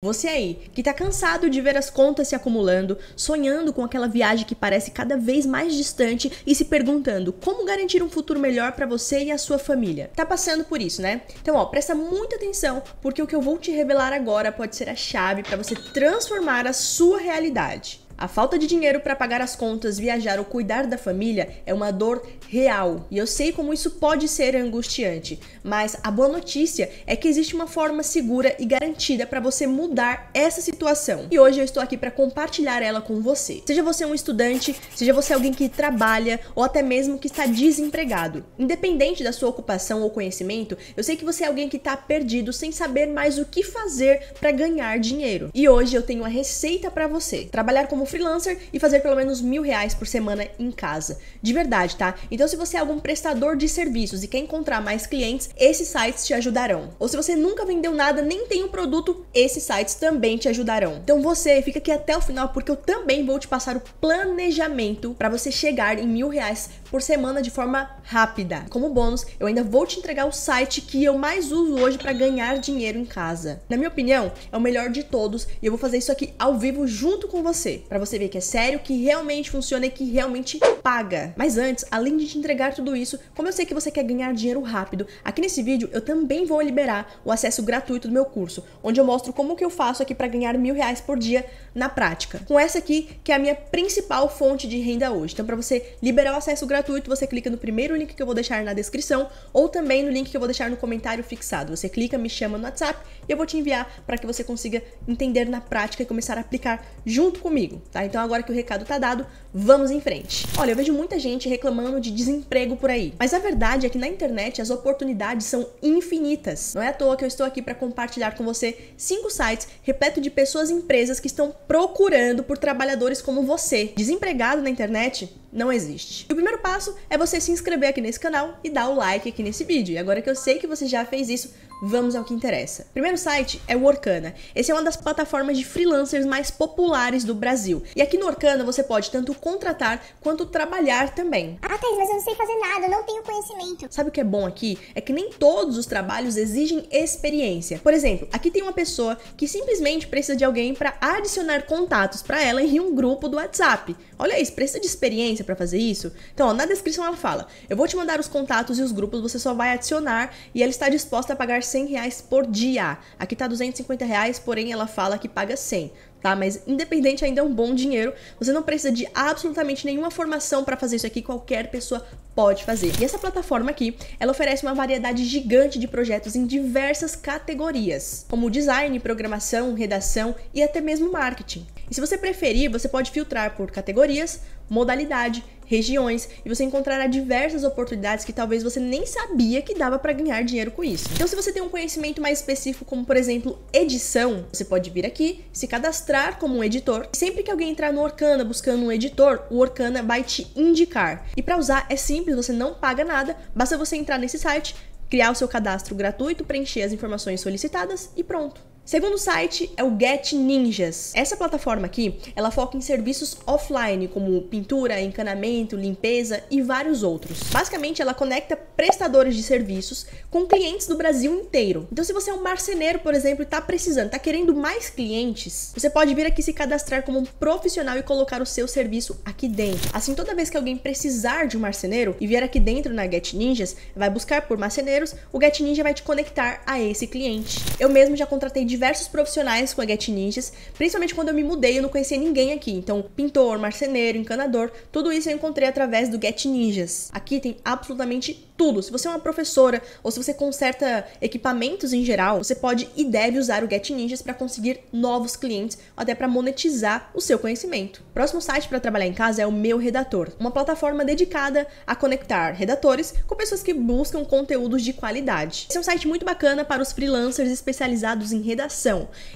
Você aí, que tá cansado de ver as contas se acumulando, sonhando com aquela viagem que parece cada vez mais distante e se perguntando como garantir um futuro melhor para você e a sua família. Tá passando por isso, né? Então, ó, presta muita atenção, porque o que eu vou te revelar agora pode ser a chave para você transformar a sua realidade. A falta de dinheiro para pagar as contas, viajar ou cuidar da família é uma dor real. E eu sei como isso pode ser angustiante, mas a boa notícia é que existe uma forma segura e garantida para você mudar essa situação. E hoje eu estou aqui para compartilhar ela com você. Seja você um estudante, seja você alguém que trabalha ou até mesmo que está desempregado. Independente da sua ocupação ou conhecimento, eu sei que você é alguém que está perdido sem saber mais o que fazer para ganhar dinheiro. E hoje eu tenho a receita para você. Trabalhar como freelancer e fazer pelo menos mil reais por semana em casa. De verdade, tá? Então, se você é algum prestador de serviços e quer encontrar mais clientes, esses sites te ajudarão. Ou se você nunca vendeu nada, nem tem um produto, esses sites também te ajudarão. Então, você fica aqui até o final porque eu também vou te passar o planejamento para você chegar em mil reais por semana de forma rápida. Como bônus, eu ainda vou te entregar o site que eu mais uso hoje para ganhar dinheiro em casa. Na minha opinião, é o melhor de todos e eu vou fazer isso aqui ao vivo junto com você, para você ver que é sério, que realmente funciona e que realmente paga. Mas antes, além de te entregar tudo isso, como eu sei que você quer ganhar dinheiro rápido, aqui nesse vídeo eu também vou liberar o acesso gratuito do meu curso, onde eu mostro como que eu faço aqui para ganhar mil reais por dia na prática. Com essa aqui, que é a minha principal fonte de renda hoje. Então, para você liberar o acesso gratuito, você clica no primeiro link que eu vou deixar na descrição ou também no link que eu vou deixar no comentário fixado. Você clica, me chama no WhatsApp e eu vou te enviar para que você consiga entender na prática e começar a aplicar junto comigo. Tá? Então, agora que o recado tá dado, vamos em frente. Olha, eu vejo muita gente reclamando de desemprego por aí, mas a verdade é que na internet as oportunidades são infinitas. Não é à toa que eu estou aqui para compartilhar com você cinco sites repleto de pessoas e empresas que estão procurando por trabalhadores como você. Desempregado na internet? não existe. E o primeiro passo é você se inscrever aqui nesse canal e dar o like aqui nesse vídeo. E agora que eu sei que você já fez isso, vamos ao que interessa. O primeiro site é o Orkana. Esse é uma das plataformas de freelancers mais populares do Brasil. E aqui no Orkana você pode tanto contratar quanto trabalhar também. Ah, Thais, mas eu não sei fazer nada, eu não tenho conhecimento. Sabe o que é bom aqui? É que nem todos os trabalhos exigem experiência. Por exemplo, aqui tem uma pessoa que simplesmente precisa de alguém para adicionar contatos para ela em um grupo do WhatsApp. Olha isso, precisa de experiência para fazer isso? Então, ó, na descrição ela fala: eu vou te mandar os contatos e os grupos, você só vai adicionar e ela está disposta a pagar 100 reais por dia. Aqui tá 250 reais, porém ela fala que paga 100 tá? Mas independente ainda é um bom dinheiro. Você não precisa de absolutamente nenhuma formação para fazer isso aqui, qualquer pessoa pode fazer. E essa plataforma aqui, ela oferece uma variedade gigante de projetos em diversas categorias, como design, programação, redação e até mesmo marketing. E se você preferir, você pode filtrar por categorias, modalidade, regiões e você encontrará diversas oportunidades que talvez você nem sabia que dava para ganhar dinheiro com isso. Então, se você tem um conhecimento mais específico, como por exemplo edição, você pode vir aqui, se cadastrar como um editor. Sempre que alguém entrar no Orkana buscando um editor, o Orkana vai te indicar. E para usar é simples, você não paga nada, basta você entrar nesse site, criar o seu cadastro gratuito, preencher as informações solicitadas e pronto. Segundo site é o Get Ninjas. Essa plataforma aqui, ela foca em serviços offline, como pintura, encanamento, limpeza e vários outros. Basicamente, ela conecta prestadores de serviços com clientes do Brasil inteiro. Então, se você é um marceneiro, por exemplo, e tá precisando, tá querendo mais clientes, você pode vir aqui se cadastrar como um profissional e colocar o seu serviço aqui dentro. Assim, toda vez que alguém precisar de um marceneiro e vier aqui dentro na Get Ninjas, vai buscar por marceneiros, o Get Ninja vai te conectar a esse cliente. Eu mesmo já contratei de diversos profissionais com a Get Ninjas, principalmente quando eu me mudei, eu não conhecia ninguém aqui. Então, pintor, marceneiro, encanador, tudo isso eu encontrei através do Get Ninjas. Aqui tem absolutamente tudo. Se você é uma professora ou se você conserta equipamentos em geral, você pode e deve usar o Get Ninjas para conseguir novos clientes, ou até para monetizar o seu conhecimento. Próximo site para trabalhar em casa é o Meu Redator, uma plataforma dedicada a conectar redatores com pessoas que buscam conteúdos de qualidade. Esse é um site muito bacana para os freelancers especializados em redação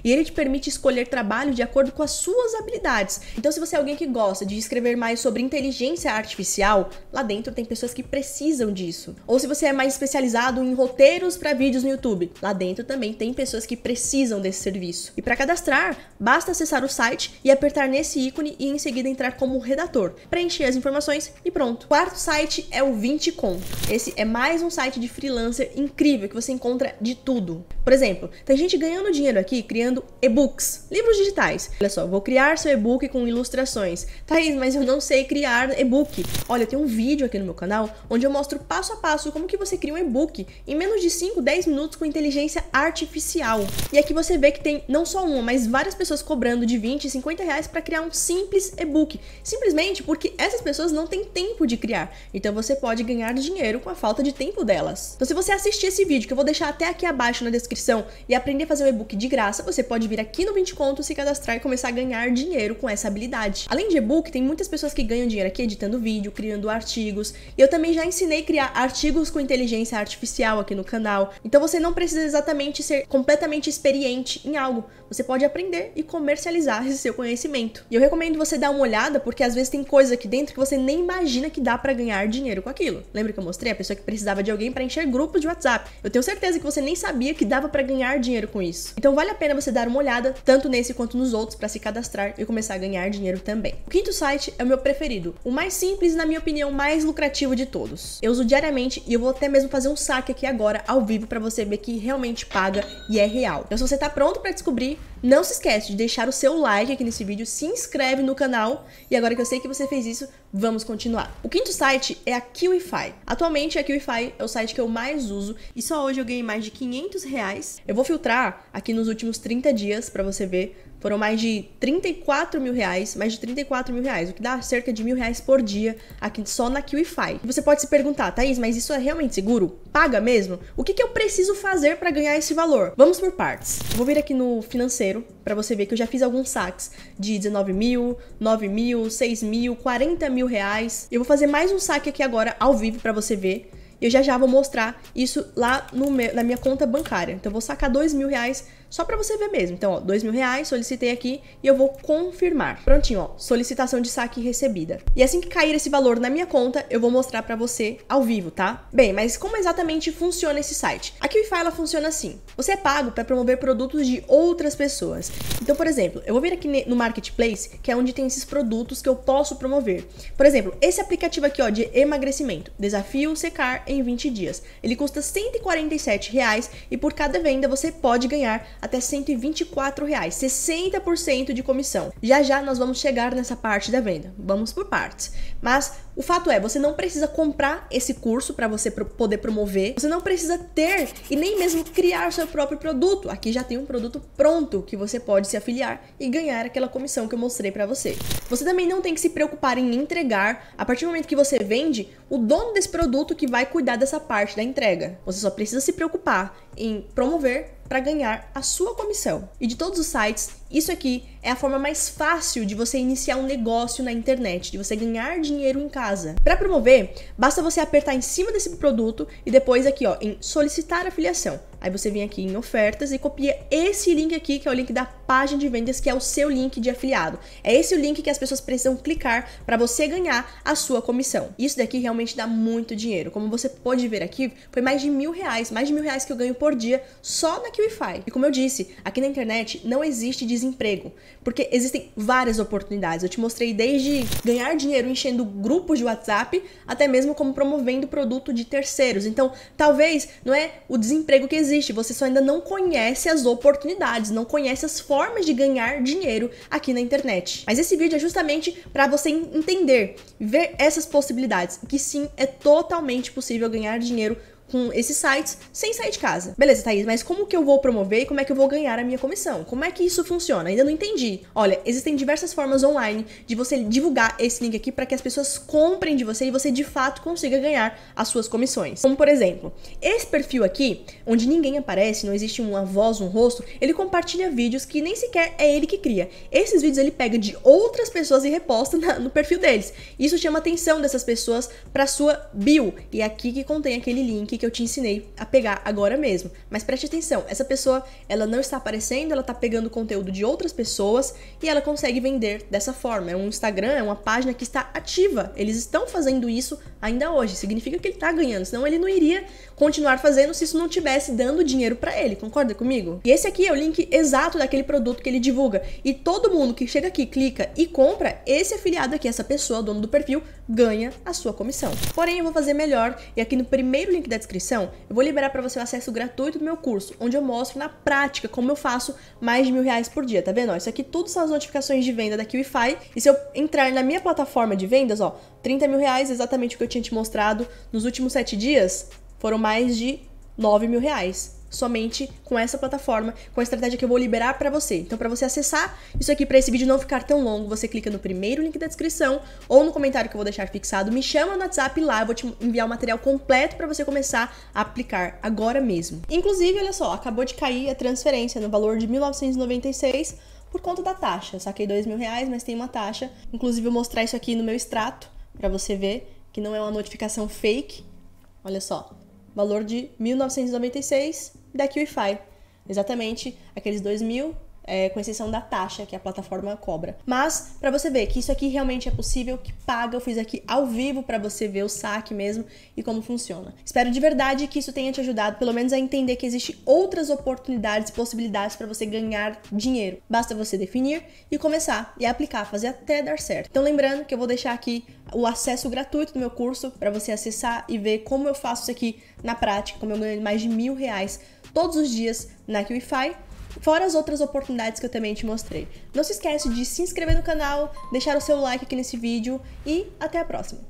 e ele te permite escolher trabalho de acordo com as suas habilidades. Então, se você é alguém que gosta de escrever mais sobre inteligência artificial, lá dentro tem pessoas que precisam disso. Ou se você é mais especializado em roteiros para vídeos no YouTube, lá dentro também tem pessoas que precisam desse serviço. E para cadastrar, basta acessar o site e apertar nesse ícone e em seguida entrar como redator, preencher as informações e pronto. quarto site é o 20 Esse é mais um site de freelancer incrível que você encontra de tudo. Por exemplo, tem gente ganhando dinheiro aqui criando e-books, livros digitais. Olha só, vou criar seu e-book com ilustrações. Thaís, mas eu não sei criar e-book. Olha, tem um vídeo aqui no meu canal onde eu mostro passo a passo como que você cria um e-book em menos de 5, 10 minutos com inteligência artificial. E aqui você vê que tem não só uma, mas várias pessoas cobrando de 20, 50 reais para criar um simples e-book. Simplesmente porque essas pessoas não têm tempo de criar. Então você pode ganhar dinheiro com a falta de tempo delas. Então se você assistir esse vídeo, que eu vou deixar até aqui abaixo na descrição, e aprender a fazer um e-book e-book de graça, você pode vir aqui no 20 Conto, se cadastrar e começar a ganhar dinheiro com essa habilidade. Além de e-book, tem muitas pessoas que ganham dinheiro aqui editando vídeo, criando artigos. E eu também já ensinei a criar artigos com inteligência artificial aqui no canal. Então você não precisa exatamente ser completamente experiente em algo. Você pode aprender e comercializar esse seu conhecimento. E eu recomendo você dar uma olhada, porque às vezes tem coisa aqui dentro que você nem imagina que dá para ganhar dinheiro com aquilo. Lembra que eu mostrei a pessoa que precisava de alguém para encher grupos de WhatsApp? Eu tenho certeza que você nem sabia que dava para ganhar dinheiro com isso. Então vale a pena você dar uma olhada tanto nesse quanto nos outros para se cadastrar e começar a ganhar dinheiro também. O quinto site é o meu preferido, o mais simples e na minha opinião mais lucrativo de todos. Eu uso diariamente e eu vou até mesmo fazer um saque aqui agora ao vivo para você ver que realmente paga e é real. Então se você tá pronto para descobrir, não se esquece de deixar o seu like aqui nesse vídeo, se inscreve no canal e agora que eu sei que você fez isso, vamos continuar. O quinto site é a Kiwify. Atualmente a Kiwify é o site que eu mais uso e só hoje eu ganhei mais de 500 reais. Eu vou filtrar aqui nos últimos 30 dias para você ver foram mais de 34 mil reais, mais de 34 mil reais, o que dá cerca de mil reais por dia aqui só na QIFI. Você pode se perguntar, Thaís, mas isso é realmente seguro? Paga mesmo? O que, que eu preciso fazer para ganhar esse valor? Vamos por partes. Vou vir aqui no financeiro para você ver que eu já fiz alguns saques de 19 mil, 9 mil, 6 mil, 40 mil reais. Eu vou fazer mais um saque aqui agora ao vivo para você ver eu já já vou mostrar isso lá meu, na minha conta bancária. Então, eu vou sacar dois mil reais só para você ver mesmo. Então, ó, dois mil reais, solicitei aqui e eu vou confirmar. Prontinho, ó, solicitação de saque recebida. E assim que cair esse valor na minha conta, eu vou mostrar para você ao vivo, tá? Bem, mas como exatamente funciona esse site? A QIFI, ela funciona assim. Você é pago para promover produtos de outras pessoas. Então, por exemplo, eu vou vir aqui no Marketplace, que é onde tem esses produtos que eu posso promover. Por exemplo, esse aplicativo aqui, ó, de emagrecimento, Desafio Secar em 20 dias. Ele custa R$ 147 reais, e por cada venda você pode ganhar até 124, reais, 60% de comissão. Já já nós vamos chegar nessa parte da venda. Vamos por partes. Mas o fato é, você não precisa comprar esse curso para você pro poder promover. Você não precisa ter e nem mesmo criar seu próprio produto. Aqui já tem um produto pronto que você pode se afiliar e ganhar aquela comissão que eu mostrei para você. Você também não tem que se preocupar em entregar. A partir do momento que você vende, o dono desse produto que vai cuidar dessa parte da entrega. Você só precisa se preocupar em promover para ganhar a sua comissão. E de todos os sites, isso aqui é a forma mais fácil de você iniciar um negócio na internet, de você ganhar dinheiro em casa. Para promover, basta você apertar em cima desse produto e depois aqui, ó, em solicitar afiliação. Aí você vem aqui em ofertas e copia esse link aqui, que é o link da página de vendas que é o seu link de afiliado. É esse o link que as pessoas precisam clicar para você ganhar a sua comissão. Isso daqui realmente dá muito dinheiro. Como você pode ver aqui, foi mais de mil reais, mais de mil reais que eu ganho por dia só na QIFI. E como eu disse, aqui na internet não existe desemprego, porque existem várias oportunidades. Eu te mostrei desde ganhar dinheiro enchendo grupos de WhatsApp, até mesmo como promovendo produto de terceiros. Então, talvez não é o desemprego que existe, você só ainda não conhece as oportunidades, não conhece as formas formas de ganhar dinheiro aqui na internet. Mas esse vídeo é justamente para você entender, ver essas possibilidades, que sim, é totalmente possível ganhar dinheiro com esses sites sem sair de casa. Beleza, Thaís, mas como que eu vou promover e como é que eu vou ganhar a minha comissão? Como é que isso funciona? Ainda não entendi. Olha, existem diversas formas online de você divulgar esse link aqui para que as pessoas comprem de você e você de fato consiga ganhar as suas comissões. Como por exemplo, esse perfil aqui, onde ninguém aparece, não existe uma voz, um rosto, ele compartilha vídeos que nem sequer é ele que cria. Esses vídeos ele pega de outras pessoas e reposta na, no perfil deles. Isso chama a atenção dessas pessoas para sua bio e é aqui que contém aquele link que eu te ensinei a pegar agora mesmo. Mas preste atenção, essa pessoa, ela não está aparecendo, ela está pegando conteúdo de outras pessoas e ela consegue vender dessa forma. É um Instagram, é uma página que está ativa. Eles estão fazendo isso ainda hoje. Significa que ele está ganhando, senão ele não iria continuar fazendo se isso não tivesse dando dinheiro para ele. Concorda comigo? E esse aqui é o link exato daquele produto que ele divulga. E todo mundo que chega aqui, clica e compra, esse afiliado aqui, essa pessoa, dono do perfil, ganha a sua comissão. Porém, eu vou fazer melhor e aqui no primeiro link da descrição eu vou liberar para você o acesso gratuito do meu curso, onde eu mostro na prática como eu faço mais de mil reais por dia, tá vendo? isso aqui tudo são as notificações de venda da fi e se eu entrar na minha plataforma de vendas, ó, 30 mil reais, exatamente o que eu tinha te mostrado nos últimos sete dias, foram mais de 9 mil reais somente com essa plataforma, com a estratégia que eu vou liberar para você. Então, para você acessar isso aqui, para esse vídeo não ficar tão longo, você clica no primeiro link da descrição ou no comentário que eu vou deixar fixado, me chama no WhatsApp lá, eu vou te enviar o material completo para você começar a aplicar agora mesmo. Inclusive, olha só, acabou de cair a transferência no valor de 1996 por conta da taxa. Eu saquei dois mil reais, mas tem uma taxa. Inclusive, vou mostrar isso aqui no meu extrato para você ver que não é uma notificação fake. Olha só, valor de 1996 da QIFI. Exatamente aqueles 2 mil é, com exceção da taxa que a plataforma cobra. Mas para você ver que isso aqui realmente é possível, que paga, eu fiz aqui ao vivo para você ver o saque mesmo e como funciona. Espero de verdade que isso tenha te ajudado, pelo menos a entender que existem outras oportunidades, possibilidades para você ganhar dinheiro. Basta você definir e começar e aplicar, fazer até dar certo. Então lembrando que eu vou deixar aqui o acesso gratuito do meu curso para você acessar e ver como eu faço isso aqui na prática, como eu ganho mais de mil reais todos os dias na KiwiFi, fora as outras oportunidades que eu também te mostrei. Não se esquece de se inscrever no canal, deixar o seu like aqui nesse vídeo e até a próxima!